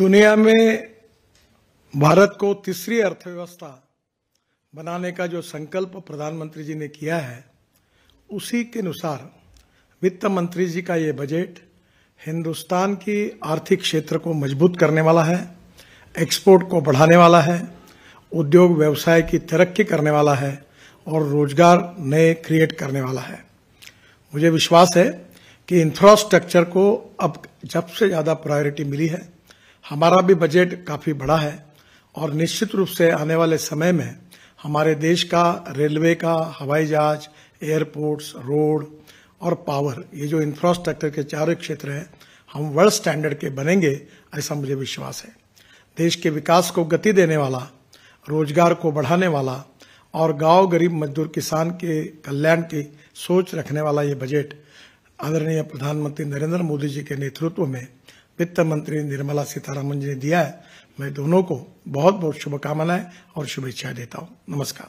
दुनिया में भारत को तीसरी अर्थव्यवस्था बनाने का जो संकल्प प्रधानमंत्री जी ने किया है उसी के अनुसार वित्त मंत्री जी का ये बजट हिंदुस्तान की आर्थिक क्षेत्र को मजबूत करने वाला है एक्सपोर्ट को बढ़ाने वाला है उद्योग व्यवसाय की तरक्की करने वाला है और रोजगार नए क्रिएट करने वाला है मुझे विश्वास है कि इंफ्रास्ट्रक्चर को अब जब से ज़्यादा प्रायोरिटी मिली है हमारा भी बजट काफ़ी बड़ा है और निश्चित रूप से आने वाले समय में हमारे देश का रेलवे का हवाई जहाज एयरपोर्ट्स रोड और पावर ये जो इंफ्रास्ट्रक्चर के चारों क्षेत्र हैं हम वर्ल्ड स्टैंडर्ड के बनेंगे ऐसा मुझे विश्वास है देश के विकास को गति देने वाला रोजगार को बढ़ाने वाला और गांव गरीब मजदूर किसान के कल्याण की सोच रखने वाला ये बजट आदरणीय प्रधानमंत्री नरेंद्र मोदी जी के नेतृत्व में वित्त मंत्री निर्मला सीतारामन जी ने दिया है मैं दोनों को बहुत बहुत शुभकामनाएं और शुभेच्छाएं देता हूं नमस्कार